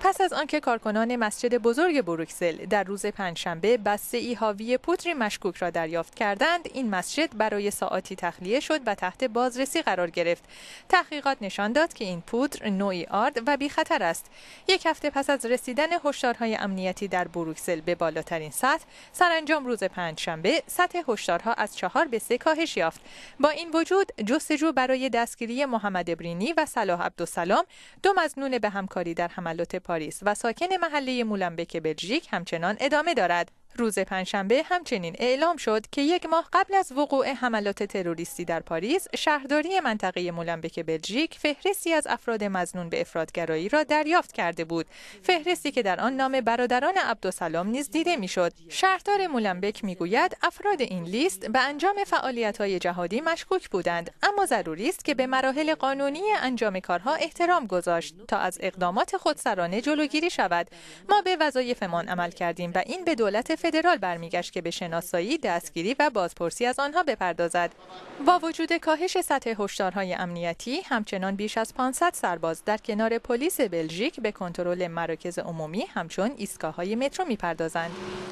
پس از آنکه کارکنان مسجد بزرگ بروکسل در روز پنجشنبه بسته ای حاوی پودری مشکوک را دریافت کردند این مسجد برای ساعاتی تخلیه شد و تحت بازرسی قرار گرفت تحقیقات نشان داد که این پودر نوعی آرد و بی خطر است یک هفته پس از رسیدن هشدارهای امنیتی در بروکسل به بالاترین سطح سرانجام روز پنجشنبه سطح هشدارها از چهار به سه کاهش یافت با این وجود جستجو برای دستگیری محمد ابرینی و صلاح عبدالسلام دو مزنون به همکاری در حملات پاریس و ساکن محله مولنبک بلژیک همچنان ادامه دارد روز پنجشنبه همچنین اعلام شد که یک ماه قبل از وقوع حملات تروریستی در پاریس، شهرداری منطقه مولنبک بلژیک فهرستی از افراد مزنون به افرادگرایی را دریافت کرده بود. فهرستی که در آن نام برادران عبدالسلام نیز دیده میشد. شهردار مولنبک میگوید افراد این لیست به انجام فعالیت‌های جهادی مشکوک بودند، اما ضروری است که به مراحل قانونی انجام کارها احترام گذاشت تا از اقدامات خودسرانه جلوگیری شود. ما به وظایفمان عمل کردیم و این به دولت فدرال برمیگشت که به شناسایی، دستگیری و بازپرسی از آنها بپردازد. با وجود کاهش سطح هشدارهای امنیتی، همچنان بیش از 500 سرباز در کنار پلیس بلژیک به کنترل مراکز عمومی همچون ایستگاه‌های مترو میپردازند.